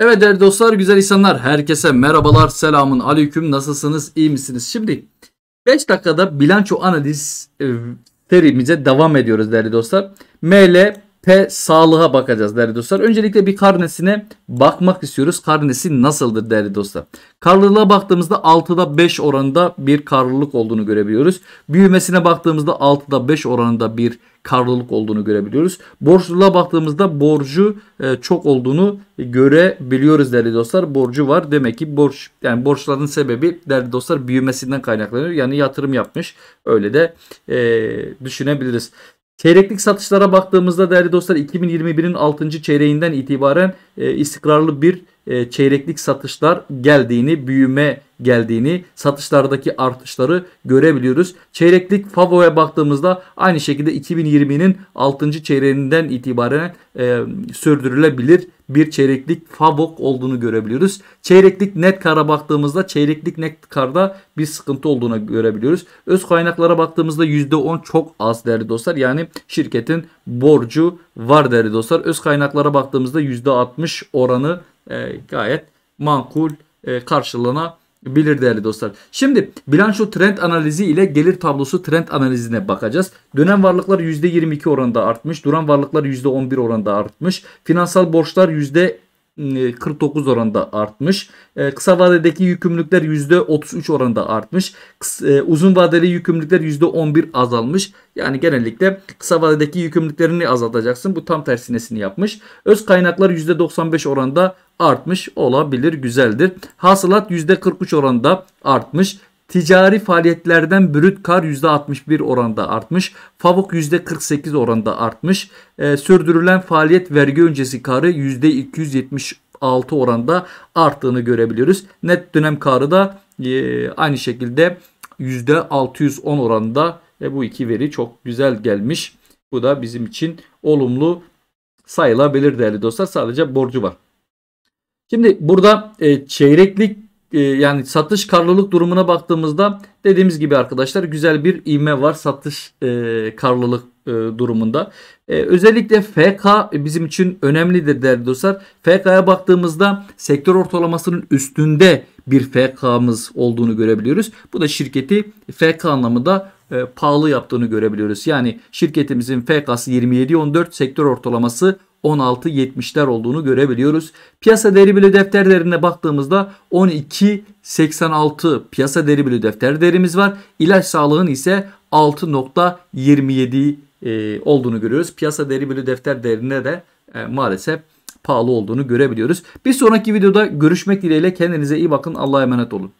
Evet değerli dostlar, güzel insanlar, herkese merhabalar, selamun aleyküm, nasılsınız, iyi misiniz? Şimdi 5 dakikada bilanço analiz e, serimize devam ediyoruz değerli dostlar. ML P sağlığa bakacağız değerli dostlar. Öncelikle bir karnesine bakmak istiyoruz. Karnesi nasıldır değerli dostlar? Karlılığa baktığımızda 6'da 5 oranında bir karlılık olduğunu görebiliyoruz. Büyümesine baktığımızda 6'da 5 oranında bir karlılık olduğunu görebiliyoruz. Borçluluğa baktığımızda borcu e, çok olduğunu görebiliyoruz değerli dostlar. Borcu var. Demek ki borç yani borçların sebebi değerli dostlar büyümesinden kaynaklanıyor. Yani yatırım yapmış. Öyle de e, düşünebiliriz. Çeyreklik satışlara baktığımızda değerli dostlar 2021'in 6. çeyreğinden itibaren e, istikrarlı bir e, çeyreklik satışlar geldiğini, büyüme geldiğini, satışlardaki artışları görebiliyoruz. Çeyreklik FAVO'ya baktığımızda aynı şekilde 2020'nin 6. çeyreğinden itibaren e, sürdürülebilir bir çeyreklik FAVOK olduğunu görebiliyoruz. Çeyreklik net kara baktığımızda çeyreklik net karda bir sıkıntı olduğunu görebiliyoruz. Öz kaynaklara baktığımızda %10 çok az değerli dostlar. Yani şirketin borcu var değerli dostlar. Öz kaynaklara baktığımızda %60 oranı e, gayet makul e, karşılanabilir bilir değerli dostlar. Şimdi bilanço trend analizi ile gelir tablosu trend analizine bakacağız. Dönem varlıklar %22 oranında artmış. Duran varlıklar %11 oranında artmış. Finansal borçlar %49 oranında artmış. E, kısa vadedeki yükümlülükler %33 oranında artmış. E, uzun vadeli yükümlülükler %11 azalmış. Yani genellikle kısa vadedeki yükümlülüklerini azaltacaksın. Bu tam tersinesini yapmış. Öz kaynaklar %95 oranında artmış olabilir. Güzeldir. Hasılat %43 oranında artmış. Ticari faaliyetlerden brüt kar %61 oranda artmış. Favuk %48 oranda artmış. E, sürdürülen faaliyet vergi öncesi karı %276 oranda arttığını görebiliyoruz. Net dönem karı da e, aynı şekilde %610 oranında e, bu iki veri çok güzel gelmiş. Bu da bizim için olumlu sayılabilir değerli dostlar. Sadece borcu var. Şimdi burada e, çeyreklik e, yani satış karlılık durumuna baktığımızda dediğimiz gibi arkadaşlar güzel bir ivme var satış e, karlılık e, durumunda. E, özellikle FK bizim için önemlidir değerli dostlar. FK'ya baktığımızda sektör ortalamasının üstünde bir FK'mız olduğunu görebiliyoruz. Bu da şirketi FK anlamında e, pahalı yaptığını görebiliyoruz. Yani şirketimizin FK'sı 27.14 sektör ortalaması 16.70'ler olduğunu görebiliyoruz. Piyasa değeri defterlerine defter değerine baktığımızda 12.86 piyasa değeri bölü defter değerimiz var. İlaç sağlığın ise 6.27 e, olduğunu görüyoruz. Piyasa değeri bölü defter değerine de e, maalesef pahalı olduğunu görebiliyoruz. Bir sonraki videoda görüşmek dileğiyle kendinize iyi bakın. Allah'a emanet olun.